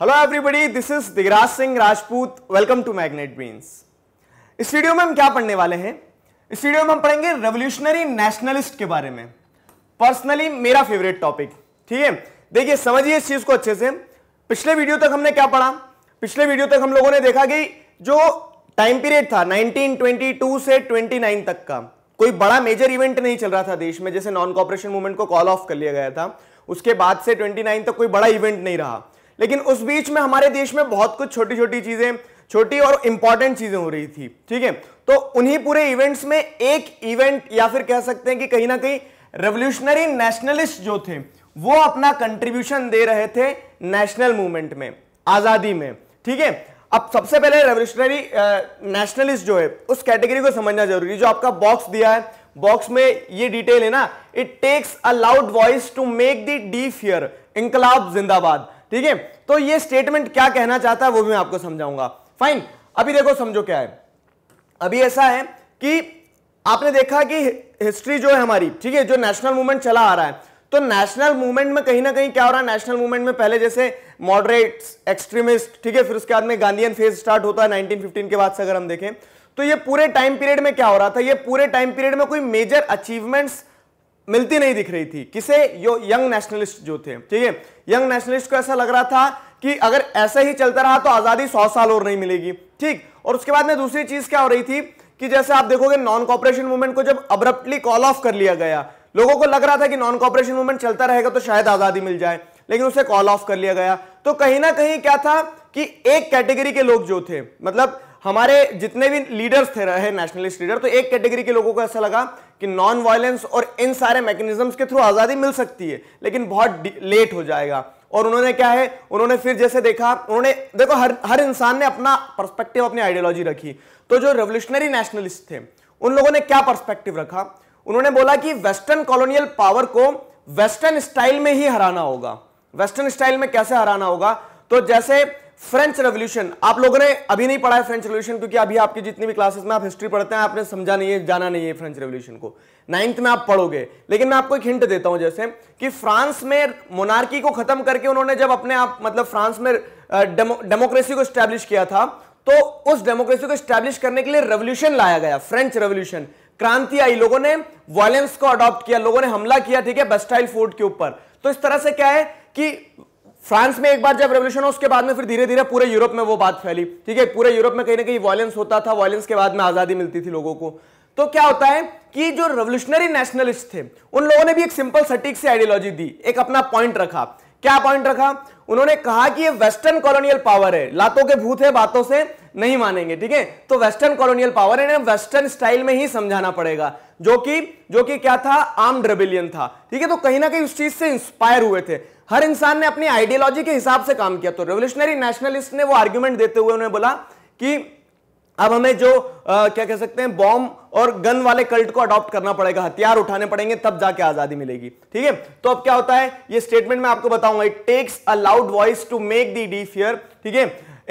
hello everybody this is Digraj Singh Rajput welcome to magnet brains इस video में हम क्या पढ़ने वाले हैं इस वीडियो में हम पढ़ेंगे रेवोल्यूशनरी नेशनलिस्ट के बारे में पर्सनली मेरा फेवरेट टॉपिक ठीक है देखिए समझिए इस चीज को अच्छे से पिछले वीडियो तक हमने क्या पढ़ा पिछले वीडियो तक हम लोगों ने देखा कि जो टाइम पीरियड था 1922 से 29 तक का कोई बड़ा मेजर इवेंट नहीं चल रहा था देश में जैसे नॉन कॉपरेशन मूवमेंट को कॉल ऑफ कर लिया गया था उसके बाद से 29 तक कोई बड़ा इवेंट नहीं रहा लेकिन उस बीच में हमारे देश में बहुत कुछ छोटी छोटी चीज़ें छोटी और इंपॉर्टेंट चीज़ें हो रही थी ठीक है तो उन्हीं पूरे इवेंट्स में एक इवेंट या फिर कह सकते हैं कि कहीं ना कहीं रेवोल्यूशनरी नेशनलिस्ट जो थे वो अपना कंट्रीब्यूशन दे रहे थे नेशनल मूवमेंट में आज़ादी में ठीक है अब सबसे पहले रेवोल्यूशनरी नेशनलिस्ट जो है उस कैटेगरी को समझना जरूरी है जो आपका बॉक्स दिया है बॉक्स में ये डिटेल है ना it takes a loud voice to make the deaf hear इंकलाब जिंदाबाद ठीक है तो ये स्टेटमेंट क्या कहना चाहता है वो भी मैं आपको समझाऊंगा फाइन अभी देखो समझो क्या है अभी ऐसा है कि आपने देखा कि हिस्ट्री जो है हमारी ठीक है जो नेशनल मूवमेंट चला आ रहा है तो नेशनल मूवमेंट में कहीं ना कहीं क्या हो रहा है नेशनल मूवमेंट में पहले जैसे मॉडरेट एक्सट्रीमिस्ट ठीक है फिर उसके बाद में गांधीयन फेज स्टार्ट होता है 1915 के बाद से अगर हम देखें तो ये पूरे टाइम पीरियड में क्या हो रहा था ये पूरे टाइम पीरियड में कोई मेजर अचीवमेंट्स मिलती नहीं दिख रही थी किसे यो यंग नेशनलिस्ट जो थे ठीक है यंग नेशनलिस्ट को ऐसा लग रहा था कि अगर ऐसा ही चलता रहा तो आज़ादी सौ साल और नहीं मिलेगी ठीक और उसके बाद में दूसरी चीज़ क्या हो रही थी कि जैसे आप देखोगे नॉन कॉपरेशन मूवमेंट को जब अब्रप्टली कॉल ऑफ कर लिया गया लोगों को लग रहा था कि नॉन कॉपरेशन मूवमेंट चलता रहेगा तो शायद आज़ादी मिल जाए लेकिन उसे कॉल ऑफ कर लिया गया तो कहीं ना कहीं क्या था कि एक कैटेगरी के लोग जो थे मतलब हमारे जितने भी लीडर्स थे रहे नेशनलिस्ट लीडर तो एक कैटेगरी के लोगों को ऐसा लगा कि नॉन वायलेंस और इन सारे मैकेनिज्म के थ्रू आज़ादी मिल सकती है लेकिन बहुत लेट हो जाएगा और उन्होंने क्या है उन्होंने फिर जैसे देखा उन्होंने देखो हर हर इंसान ने अपना पर्सपेक्टिव अपनी आइडियोलॉजी रखी तो जो रेवोल्यूशनरी नेशनलिस्ट थे उन लोगों ने क्या पर्सपेक्टिव रखा उन्होंने बोला कि वेस्टर्न कॉलोनियल पावर को वेस्टर्न स्टाइल में ही हराना होगा वेस्टर्न स्टाइल में कैसे हराना होगा तो जैसे फ्रेंच रेवोल्यूशन आप लोगों ने अभी नहीं पढ़ा है फ्रेंच रेवोल्यूशन क्योंकि अभी आपकी जितनी भी क्लासेस में आप हिस्ट्री पढ़ते हैं आपने समझा नहीं है जाना नहीं है फ्रेंच रेवोल्यूशन को नाइन्थ में आप पढ़ोगे लेकिन मैं आपको एक हिंट देता हूं जैसे कि फ्रांस में मोनार्की को खत्म करके उन्होंने जब अपने आप मतलब फ्रांस में डेमो, डेमोक्रेसी को स्टैब्लिश किया था तो उस डेमोक्रेसी को स्टैब्लिश करने के लिए रेवोल्यूशन लाया गया फ्रेंच रेवोल्यूशन क्रांति आई लोगों ने वायलेंस को अडॉप्ट किया लोगों ने हमला किया ठीक है बेस्टाइल फोर्ट के ऊपर तो इस तरह से क्या है कि फ्रांस में एक बार जब रेवोल्यूशन हो उसके बाद में फिर धीरे धीरे पूरे यूरोप में वो बात फैली ठीक है पूरे यूरोप में कहीं ना कहीं वॉयेंस होता था वॉयेंस के बाद में आजादी मिलती थी लोगों को तो क्या होता है कि जो रेवोल्यूशनरी नेशनलिस्ट थे उन लोगों ने भी एक सिंपल सटीक सी आइडियोलॉजी दी एक अपना पॉइंट रखा क्या पॉइंट रखा उन्होंने कहा कि ये वेस्टर्न कॉलोनियल पावर है लातों के भूत है बातों से नहीं मानेंगे ठीक है तो वेस्टर्न कॉलोनियल पावर है वेस्टर्न स्टाइल में ही समझाना पड़ेगा जो कि जो कि क्या था आर्म्ड रेबिलियन था ठीक है तो कहीं ना कहीं उस चीज से इंस्पायर हुए थे हर इंसान ने अपनी आइडियोलॉजी के हिसाब से काम किया तो रेवोल्यूशनरी नेशनलिस्ट ने वो आर्ग्यूमेंट देते हुए उन्हें बोला कि अब हमें जो आ, क्या कह सकते हैं बॉम्ब और गन वाले कल्ट को अडॉप्ट करना पड़ेगा हथियार उठाने पड़ेंगे तब जाके आजादी मिलेगी ठीक है तो अब क्या होता है ये स्टेटमेंट मैं आपको बताऊंगा it takes a loud voice to make the deaf hear ठीक है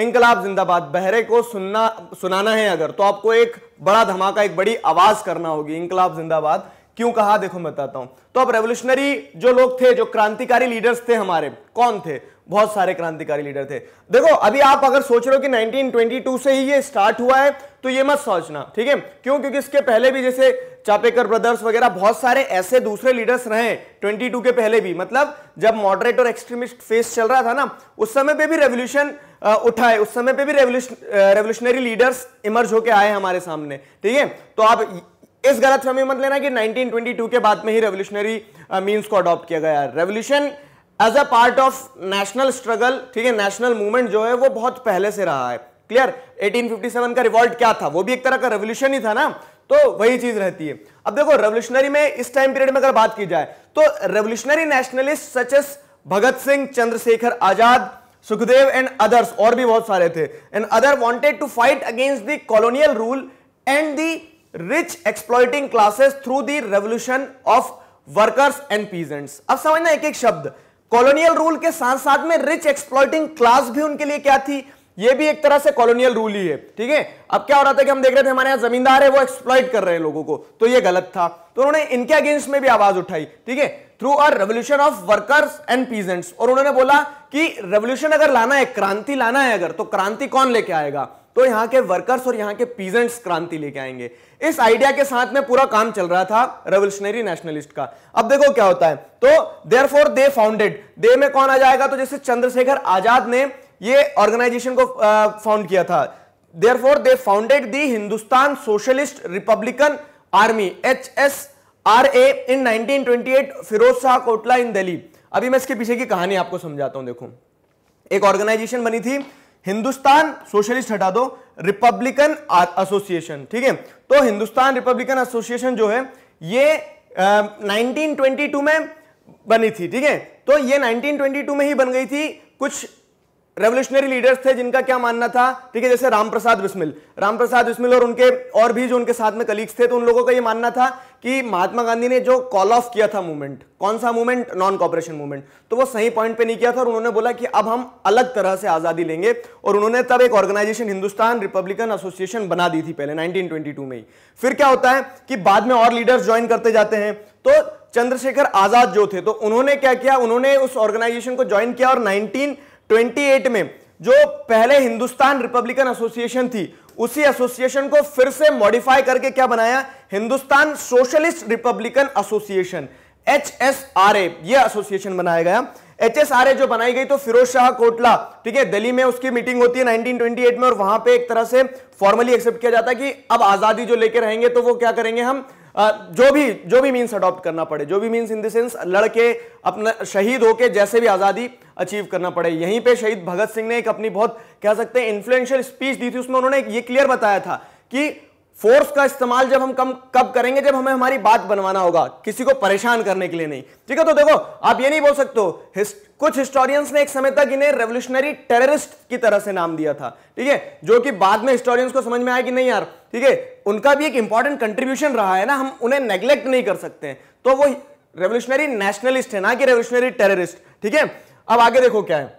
इंकलाब जिंदाबाद बहरे को सुनना सुनाना है अगर तो आपको एक बड़ा धमाका एक बड़ी आवाज करना होगी इंकलाब जिंदाबाद क्यों कहा देखो मैं बताता हूं तो अब रेवोल्यूशनरी जो लोग थे जो क्रांतिकारी लीडर्स थे हमारे कौन थे बहुत सारे क्रांतिकारी लीडर थे देखो अभी आप अगर सोच रहे हो कि 1922 से ही ये स्टार्ट हुआ है तो ये मत सोचना ठीक है क्यों क्योंकि इसके पहले भी जैसे चापेकर ब्रदर्स वगैरह बहुत सारे ऐसे दूसरे लीडर्स रहे 22 के पहले भी मतलब जब मॉडरेट और एक्सट्रीमिस्ट फेस चल रहा था ना उस समय पे भी रेवोल्यूशन उठाए उस समय पे भी रेवोल्यूशनरी लीडर्स इमर्ज होके आए हमारे सामने ठीक है तो आप इस गलत फहमी मत लेना कि 1922 के बाद में ही रेवोल्यूशनरी मीन्स uh, को अडॉप्ट किया गया revolution as a part of national struggle ठीक है नेशनल मूवमेंट जो है वो बहुत पहले से रहा है क्लियर 1857 का रिवॉल्ट क्या था वो भी एक तरह का रेवोल्यूशन ही था ना तो वही चीज रहती है अब देखो रेवोल्यूशनरी में इस टाइम पीरियड में अगर बात की जाए तो revolutionary nationalist such as Bhagat Singh Chandrashekhar Azad Sukhdev and others और भी बहुत सारे थे and other wanted to fight against the colonial rule and the rich exploiting classes through the revolution of workers and peasants अब समझना एक एक शब्द कॉलोनियल रूल के साथ साथ में रिच एक्सप्लॉइटिंग क्लास भी उनके लिए क्या थी ये भी एक तरह से कॉलोनियल रूल ही है ठीक है अब क्या हो रहा था कि हम देख रहे थे हमारे यहां जमींदार है वो एक्सप्लॉइट कर रहे हैं लोगों को तो ये गलत था तो उन्होंने इनके अगेंस्ट में भी आवाज उठाई ठीक है through our revolution of workers and peasants और उन्होंने बोला कि रेवोल्यूशन अगर लाना है क्रांति लाना है अगर तो क्रांति कौन लेके आएगा तो यहां के वर्कर्स और यहां के पीजेंट्स क्रांति लेके आएंगे इस आइडिया के साथ में पूरा काम चल रहा था रेवोल्यूशनरी नेशनलिस्ट का अब देखो क्या होता है तो देर फोर दे फाउंडेड दे में कौन आ जाएगा तो जैसे चंद्रशेखर आजाद ने ये ऑर्गेनाइजेशन को फाउंड किया था therefore they founded the Hindustan socialist republican army H S R A in nineteen twenty eight Firoz Shah Kotla in Delhi अभी मैं इसके पीछे की कहानी आपको समझाता हूं देखो एक ऑर्गेनाइजेशन बनी थी हिंदुस्तान सोशलिस्ट हटा दो रिपब्लिकन एसोसिएशन ठीक है तो हिंदुस्तान रिपब्लिकन एसोसिएशन जो है ये आ, 1922 में बनी थी ठीक है तो ये 1922 में ही बन गई थी कुछ रेवोल्यूशनरी लीडर्स थे जिनका क्या मानना था ठीक है जैसे रामप्रसाद बिस्मिल रामप्रसाद बिस्मिल और उनके और भी जो उनके साथ में कलीग्स थे तो उन लोगों का ये मानना था कि महात्मा गांधी ने जो कॉल ऑफ किया था मूवमेंट कौन सा मूवमेंट नॉन कॉपरेशन मूवमेंट तो वो सही पॉइंट पे नहीं किया था और उन्होंने बोला कि अब हम अलग तरह से आज़ादी लेंगे और उन्होंने तब एक ऑर्गेनाइजेशन हिंदुस्तान रिपब्लिकन एसोसिएशन बना दी थी पहले 1922 में ही फिर क्या होता है कि बाद में और लीडर्स ज्वाइन करते जाते हैं तो चंद्रशेखर आज़ाद जो थे तो उन्होंने क्या किया उन्होंने उस ऑर्गेनाइजेशन को ज्वाइन किया और नाइनटीन 28 में जो पहले हिंदुस्तान रिपब्लिकन एसोसिएशन थी उसी एसोसिएशन को फिर से मॉडिफाई करके क्या बनाया Hindustan socialist republican association H S R A यह एसोसिएशन बनाया गया एच एस आर ए जो बनाई गई तो फिरोज शाह कोटला ठीक है दिल्ली में उसकी मीटिंग होती है 1928 में और वहां पे एक तरह से फॉर्मली एक्सेप्ट किया जाता है कि अब आजादी जो लेके रहेंगे तो वो क्या करेंगे हम जो भी जो भी मीन्स अडॉप्ट करना पड़े जो भी मीन्स इन द सेंस लड़के अपना शहीद होके जैसे भी आज़ादी अचीव करना पड़े यहीं पे शहीद भगत सिंह ने एक अपनी बहुत कह सकते हैं इन्फ्लुएंशियल स्पीच दी थी उसमें उन्होंने ये क्लियर बताया था कि फोर्स का इस्तेमाल जब हम कम कब करेंगे जब हमें हमारी बात बनवाना होगा किसी को परेशान करने के लिए नहीं ठीक है तो देखो आप ये नहीं बोल सकते कुछ हिस्टोरियंस ने एक समय तक इन्हें रेवोल्यूशनरी टेररिस्ट की तरह से नाम दिया था ठीक है जो कि बाद में हिस्टोरियंस को समझ में आया कि नहीं यार ठीक है उनका भी एक इंपॉर्टेंट कंट्रीब्यूशन रहा है ना हम उन्हें नेग्लेक्ट नहीं कर सकते तो वो रेवोल्यूशनरी नेशनलिस्ट है ना कि रेवोल्यूशनरी टेररिस्ट ठीक है अब आगे देखो क्या है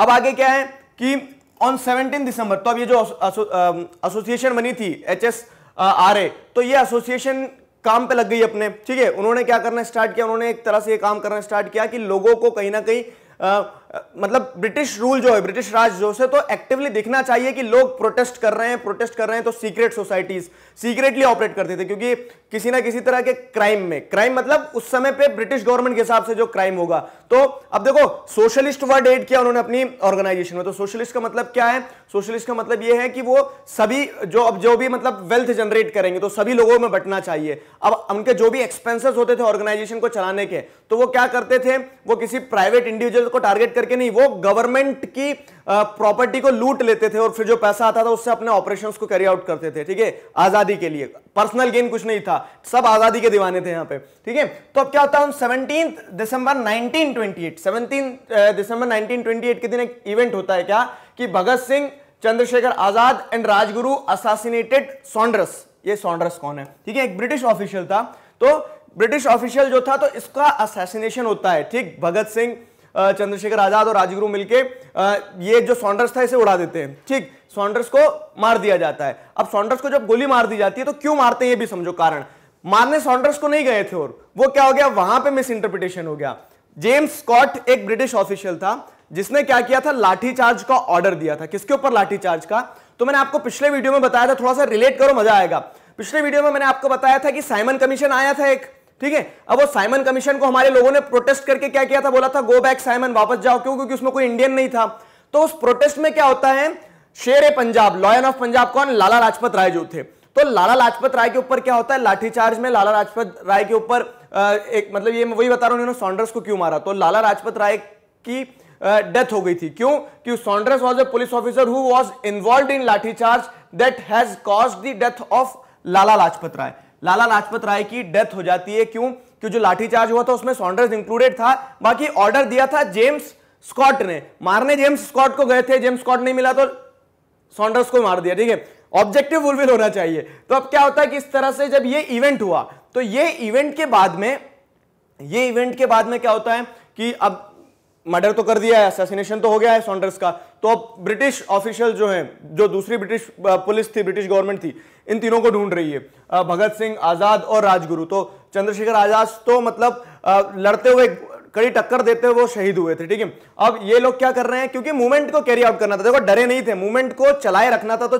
अब आगे क्या है कि ऑन सेवनटीन दिसंबर तो अब ये जो एसोसिएशन um, बनी थी एच एस आर ए तो ये एसोसिएशन काम पे लग गई अपने ठीक है उन्होंने क्या करना स्टार्ट किया उन्होंने एक तरह से ये काम करना स्टार्ट किया कि लोगों को कहीं ना कहीं uh, मतलब ब्रिटिश रूल जो है ब्रिटिश राज जो से तो एक्टिवली दिखना चाहिए कि लोग प्रोटेस्ट कर रहे हैं प्रोटेस्ट कर रहे हैं तो सीक्रेट सोसाइटीज सीक्रेटली ऑपरेट करते थे क्योंकि किसी ना किसी तरह के क्राइम में क्राइम मतलब उस समय पे ब्रिटिश गवर्नमेंट के हिसाब से जो क्राइम होगा तो अब देखो सोशलिस्ट वर्ड एड किया उन्होंने अपनी ऑर्गेनाइजेशन में तो सोशलिस्ट का मतलब क्या है सोशलिस्ट का मतलब यह है कि वो सभी जो अब जो भी मतलब वेल्थ जनरेट करेंगे तो सभी लोगों में बटना चाहिए अब उनके जो भी एक्सपेंसेस होते थे ऑर्गेनाइजेशन को चलाने के तो वो क्या करते थे वो किसी प्राइवेट इंडिविजुअल को टारगेट करके नहीं वो गवर्नमेंट की प्रॉपर्टी को लूट लेते थे और फिर जो पैसा आता था उससे अपने ऑपरेशंस को कैरी आउट करते थे ठीक है आजादी के लिए पर्सनल गेन कुछ नहीं था सब आजादी के दीवाने थे यहां पे ठीक है तो अब क्या होता है सेवनटीन दिसंबर 1928 17 दिसंबर 1928 के दिन एक इवेंट होता है क्या कि Bhagat Singh Chandrashekhar Azad and Rajguru assassinated Saunders ये सॉन्ड्रस कौन है ठीक है एक ब्रिटिश ऑफिशियल था तो ब्रिटिश ऑफिशियल जो था तो इसका असैसिनेशन होता है ठीक भगत सिंह चंद्रशेखर आजाद और राजगुरु मिलकर ये जो सॉन्डर्स था इसे उड़ा देते हैं ठीक सॉन्डर्स को मार दिया जाता है अब सॉन्डर्स को जब गोली मार दी जाती है तो क्यों मारते हैं ये भी समझो कारण मारने सॉन्डर्स को नहीं गए थे और वो क्या हो गया वहां पे मिस इंटरप्रिटेशन हो गया जेम्स स्कॉट एक ब्रिटिश ऑफिशियल था जिसने क्या किया था लाठीचार्ज का ऑर्डर दिया था किसके ऊपर लाठी चार्ज का तो मैंने आपको पिछले वीडियो में बताया था थोड़ा सा रिलेट करो मजा आएगा पिछले वीडियो में मैंने आपको बताया था कि साइमन कमीशन आया था एक ठीक है अब वो साइमन कमीशन को हमारे लोगों ने प्रोटेस्ट करके क्या किया था बोला था गो बैक साइमन वापस जाओ क्यों क्योंकि उसमें कोई इंडियन नहीं था तो उस प्रोटेस्ट में क्या होता है शेर ए पंजाब लॉयन ऑफ पंजाब कौन लाला लाजपत राय जो थे तो लाला लाजपत राय के ऊपर क्या होता है लाठीचार्ज में लाला लाजपत राय के ऊपर एक मतलब ये मैं वही बता रहा हूं उन्होंने सॉन्डर्स को क्यों मारा तो लाला लाजपत राय की डेथ हो गई थी क्यों कि Saunders was a police officer who was involved in lathi charge that has cause the death of Lala Lajpat Rai Lala Lajpat Rai की डेथ हो जाती है क्यों कि जो लाठीचार्ज हुआ था उसमें सॉन्डर्स इंक्लूडेड था बाकी ऑर्डर दिया था जेम्स स्कॉट ने मारने जेम्स स्कॉट को गए थे जेम्स स्कॉट नहीं मिला तो सॉन्डर्स को मार दिया ठीक है ऑब्जेक्टिव फुलफिल होना चाहिए तो अब क्या होता है कि इस तरह से जब ये इवेंट हुआ तो ये इवेंट के बाद में ये इवेंट के बाद में क्या होता है कि अब मर्डर तो कर दिया है असैसिनेशन तो हो गया है सॉन्डर्स का तो अब ब्रिटिश ऑफिशियल जो है जो दूसरी ब्रिटिश पुलिस थी ब्रिटिश गवर्नमेंट थी इन तीनों को ढूंढ रही है भगत सिंह आज़ाद और राजगुरु तो चंद्रशेखर आज़ाद तो मतलब लड़ते हुए कड़ी टक्कर देते हुए वो शहीद हुए थे ठीक है अब ये लोग क्या कर रहे हैं क्योंकि मूवमेंट को कैरी आउट करना था देखो डरे नहीं थे मूवमेंट को चलाए रखना था तो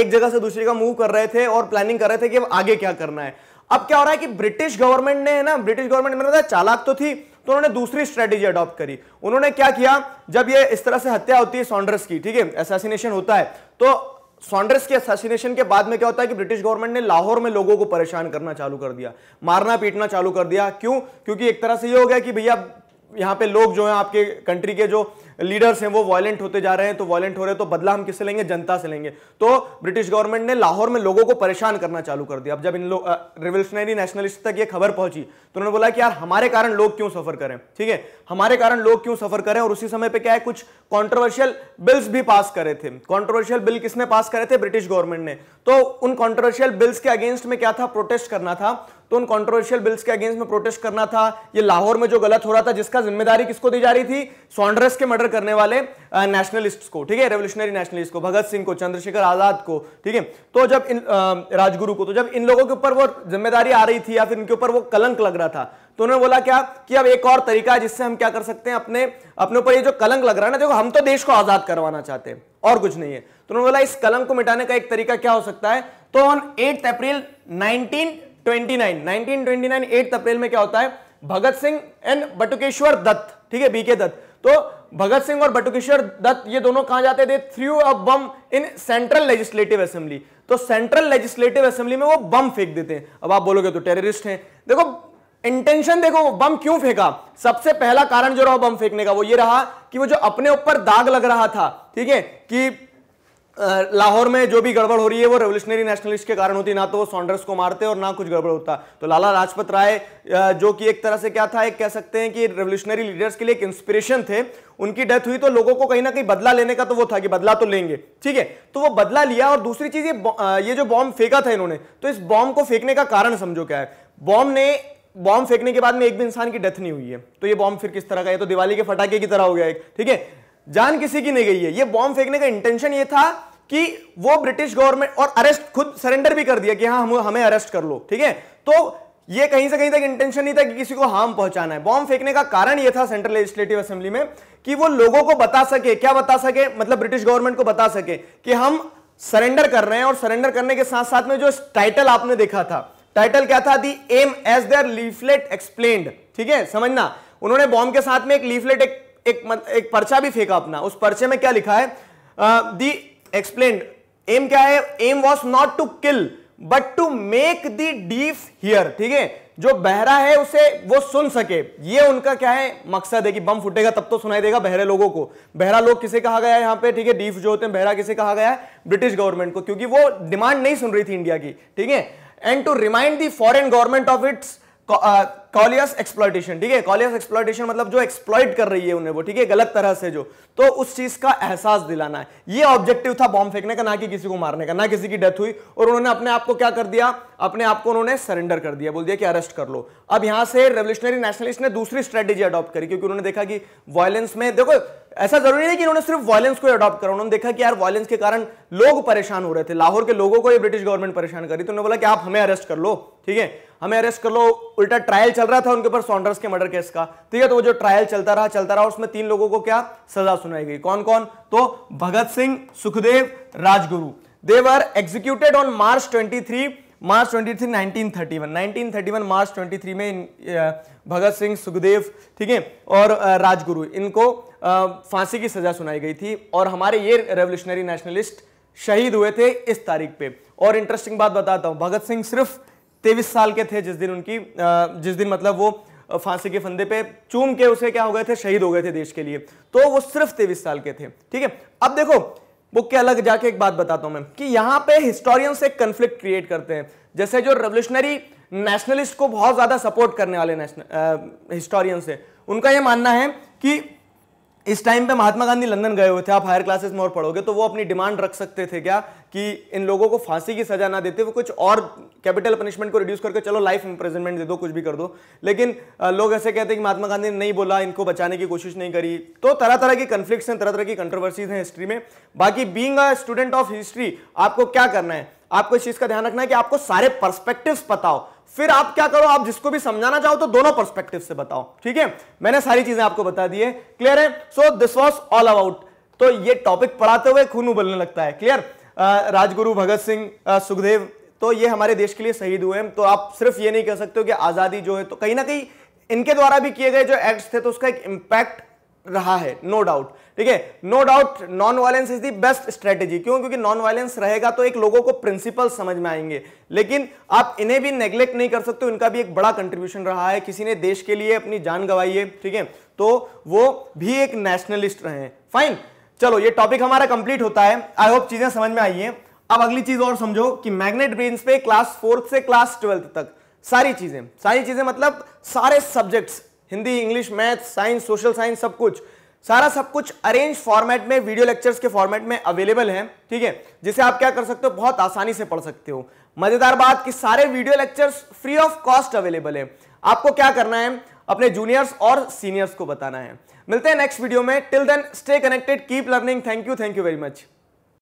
एक जगह से दूसरी जगह मूव कर रहे थे और प्लानिंग कर रहे थे कि आगे क्या करना है अब क्या हो रहा है कि ब्रिटिश गवर्नमेंट ने है ना ब्रिटिश गवर्नमेंट मेरा चालाक तो थी तो उन्होंने दूसरी स्ट्रेटेजी अडॉप्ट करी उन्होंने क्या किया जब ये इस तरह से हत्या होती है सॉन्ड्रस की ठीक है एसासिनेशन होता है तो सॉन्डर्स के असासीनेशन के बाद में क्या होता है कि ब्रिटिश गवर्नमेंट ने लाहौर में लोगों को परेशान करना चालू कर दिया मारना पीटना चालू कर दिया क्यों क्योंकि एक तरह से ये हो गया कि भैया यहाँ पे लोग जो हैं आपके कंट्री के जो लीडर्स हैं वो वॉयेंट होते जा रहे हैं तो वॉयेंट हो रहे हैं तो बदला हम किससे लेंगे जनता से लेंगे तो ब्रिटिश गवर्नमेंट ने लाहौर में लोगों को परेशान करना चालू कर दिया अब जब इन लोग रिवोल्यूशनरी नेशनलिस्ट तक ये खबर पहुंची तो उन्होंने बोला कि यार हमारे कारण लोग क्यों सफर करें ठीक है हमारे कारण लोग क्यों सफर करें और उसी समय पर क्या है कुछ कॉन्ट्रोवर्शियल बिल्स भी पास करे थे कॉन्ट्रोवर्शियल बिल किसने पास करे थे ब्रिटिश गवर्नमेंट ने तो उन कॉन्ट्रोवर्शियल बिल्स के अगेंस्ट में क्या था प्रोटेस्ट करना था तो उन कॉन्ट्रोवर्शियल बिल्स के अगेंस्ट में प्रोटेस्ट करना था ये लाहौर में जो गलत हो रहा था जिसका जिम्मेदारी किसको दी जा रही थी सॉन्ड्रस के मर्डर करने वाले नेशनलिस्ट को ठीक है रेवोल्यूशनरी नेशनलिस्ट को भगत सिंह को चंद्रशेखर आजाद को ठीक है तो जब इन राजगुरु को तो जब इन लोगों के ऊपर वो जिम्मेदारी आ रही थी या फिर इनके ऊपर वो कलंक लग रहा था तो उन्होंने बोला क्या कि अब एक और तरीका है जिससे हम क्या कर सकते हैं अपने अपने ऊपर ये जो कलंक लग रहा है ना देखो हम तो देश को आजाद करवाना चाहते हैं और कुछ नहीं है तो उन्होंने बोला इस कलंक को मिटाने का एक तरीका क्या हो सकता है तो ऑन 8 अप्रैल 1929 अप्रैल में क्या होता है भगत सिंह एंड बटुकेश्वर दत्त ठीक है बीके दत्त तो भगत सिंह और बटुकेश्वर दत्त ये दोनों कहा जाते थे threw a bomb in central legislative assembly तो सेंट्रल लेजिस्लेटिव असेंबली में वो बम फेंक देते हैं अब आप बोलोगे तो टेररिस्ट हैं देखो इंटेंशन देखो बम क्यों फेंका सबसे पहला कारण जो रहा बम फेंकने का वो ये रहा कि वो जो अपने ऊपर दाग लग रहा था ठीक है कि लाहौर में जो भी गड़बड़ हो रही है वो रेवोल्यूशनरी नेशनलिस्ट के कारण होती ना तो वो सॉन्डर्स को मारते और ना कुछ गड़बड़ होता तो लाला लाजपत राय जो कि एक तरह से क्या था एक कह सकते हैं कि रेवोल्यूशनरी लीडर्स के लिए एक इंस्पिरेशन थे उनकी डेथ हुई तो लोगों को कहीं ना कहीं बदला लेने का तो वो था कि बदला तो लेंगे ठीक है तो वो बदला लिया और दूसरी चीज ये ये जो बॉम्ब फेंका था इन्होंने तो इस बॉम्ब को फेंकने का कारण समझो क्या है बॉम्ब ने बॉम्ब फेंकने के बाद में एक भी इंसान की डेथ नहीं हुई है तो ये बॉम्ब फिर किस तरह का है तो दिवाली के फटाके की तरह हो गया एक ठीक है जान किसी की नहीं गई है ये बॉम्ब फेंकने का इंटेंशन ये था कि वो ब्रिटिश गवर्नमेंट और अरेस्ट खुद सरेंडर भी कर दिया कि हाँ हम हमें अरेस्ट कर लो ठीक है तो ये कहीं से कहीं तक इंटेंशन नहीं था कि किसी को हार्म पहुंचाना है बॉम्ब फेंकने का कारण ये था सेंट्रल लेजिस्लेटिव असेंबली में कि वो लोगों को बता सके क्या बता सके मतलब ब्रिटिश गवर्नमेंट को बता सके कि हम सरेंडर कर रहे हैं और सरेंडर करने के साथ साथ में जो टाइटल आपने देखा था टाइटल क्या था the aim as their leaflet explain ठीक है समझना उन्होंने बॉम्ब के साथ में एक लीफलेट एक एक, एक पर्चा भी फेंका अपना उस पर्चे में क्या लिखा है दी एक्सप्लेन एम क्या है aim was not to kill but to make the deaf hear ठीक है जो बहरा है उसे वो सुन सके ये उनका क्या है मकसद है कि बम फूटेगा तब तो सुनाई देगा बहरे लोगों को बहरा लोग किसे कहा गया है यहां पे ठीक है डीफ जो होते हैं बहरा किसे कहा गया है ब्रिटिश गवर्नमेंट को क्योंकि वो डिमांड नहीं सुन रही थी इंडिया की ठीक है and to remind the foreign government of its callous exploitation uh, ठीक है कॉलियस एक्सप्लॉयटेशन मतलब जो एक्सप्लॉयट कर रही है उन्हें वो ठीक है गलत तरह से जो तो उस चीज का एहसास दिलाना है ये ऑब्जेक्टिव था बॉम्ब फेंकने का ना कि किसी को मारने का ना किसी की डेथ हुई और उन्होंने अपने आप को क्या कर दिया अपने आप को उन्होंने सरेंडर कर दिया बोल दिया कि अरेस्ट कर लो अब यहां से रेवल्यूशनरी नेशनलिस्ट ने दूसरी स्ट्रेटेजी अडॉप्ट करी क्योंकि उन्होंने देखा कि वायलेंस में देखो ऐसा जरूरी नहीं कि उन्होंने सिर्फ वायलेंस को अडॉप्ट करा उन्होंने देखा कि यार वायलेंस के कारण लोग परेशान हो रहे थे लाहौर के लोगों को ये ब्रिटिश गवर्नमेंट परेशान करी तो उन्होंने बोला कि आप हमें अरेस्ट कर लो ठीक है हमें अरेस्ट कर लो उल्टा ट्रायल चल रहा था उनके ऊपर सॉन्डर्स के मर्डर केस का ठीक है तो वो जो ट्रायल चलता रहा चलता रहा उसमें तीन लोगों को क्या सजा सुनाई गई कौन कौन तो Bhagat Singh Sukhdev Rajguru they were executed on March twenty three March 23 1931 1931 March 23 में भगत सिंह सुखदेव ठीक है और राजगुरु इनको फांसी की सजा सुनाई गई थी और हमारे ये रेवोल्यूशनरी नेशनलिस्ट शहीद हुए थे इस तारीख पे और इंटरेस्टिंग बात बताता हूँ भगत सिंह सिर्फ तेईस साल के थे जिस दिन उनकी जिस दिन मतलब वो फांसी के फंदे पे चूम के उसे क्या हो गए थे शहीद हो गए थे देश के लिए तो वो सिर्फ तेईस साल के थे ठीक है अब देखो बुक के अलग जाके एक बात बताता हूं मैं कि यहाँ पे हिस्टोरियंस एक कंफ्लिक्ट क्रिएट करते हैं जैसे जो रेवोल्यूशनरी नेशनलिस्ट को बहुत ज्यादा सपोर्ट करने वाले नेशनल हिस्टोरियंस है उनका यह मानना है कि इस टाइम पे महात्मा गांधी लंदन गए हुए थे आप हायर क्लासेस में और पढ़ोगे तो वो अपनी डिमांड रख सकते थे क्या कि इन लोगों को फांसी की सजा ना देते वो कुछ और कैपिटल पनिशमेंट को रिड्यूस करके चलो लाइफ इंप्रेजमेंट दे दो कुछ भी कर दो लेकिन लोग ऐसे कहते हैं कि महात्मा गांधी ने नहीं बोला इनको बचाने की कोशिश नहीं करी तो तरह तरह की कंफ्लिक्स हैं तरह तरह की कंट्रोवर्सीज हैं हिस्ट्री में बाकी being a student of history आपको क्या करना है आपको इस चीज़ का ध्यान रखना है कि आपको सारे परस्पेक्टिव पता हो फिर आप क्या करो आप जिसको भी समझाना चाहो तो दोनों परस्पेक्टिव से बताओ ठीक है मैंने सारी चीजें आपको बता दी है क्लियर है so this was all about तो ये टॉपिक पढ़ाते हुए खून उबलने लगता है क्लियर राजगुरु भगत सिंह सुखदेव तो ये हमारे देश के लिए शहीद हुए हैं तो आप सिर्फ ये नहीं कह सकते हो कि आज़ादी जो है तो कहीं ना कहीं इनके द्वारा भी किए गए जो एक्ट्स थे तो उसका एक इंपैक्ट रहा है नो डाउट ठीक है no doubt non violence is the best strategy क्यों क्योंकि नॉन वायलेंस रहेगा तो एक लोगों को प्रिंसिपल समझ में आएंगे लेकिन आप इन्हें भी नेग्लेक्ट नहीं कर सकते इनका भी एक बड़ा कंट्रीब्यूशन रहा है किसी ने देश के लिए अपनी जान गंवाई है ठीक है तो वो भी एक नेशनलिस्ट रहे हैं फाइन चलो ये टॉपिक हमारा कंप्लीट होता है आई होप चीजें समझ में आई है अब अगली चीज और समझो कि मैग्नेट ब्रेन पे क्लास फोर्थ से क्लास ट्वेल्थ तक सारी चीजें सारी चीजें मतलब सारे subjects Hindi English math science social science सब कुछ सारा सब कुछ अरेंज फॉर्मेट में वीडियो लेक्चर्स के फॉर्मेट में अवेलेबल है ठीक है जिसे आप क्या कर सकते हो बहुत आसानी से पढ़ सकते हो मजेदार बात कि सारे video lectures free of cost available है आपको क्या करना है अपने जूनियर्स और सीनियर्स को बताना है मिलते हैं नेक्स्ट वीडियो में till then stay connected keep learning thank you thank you very much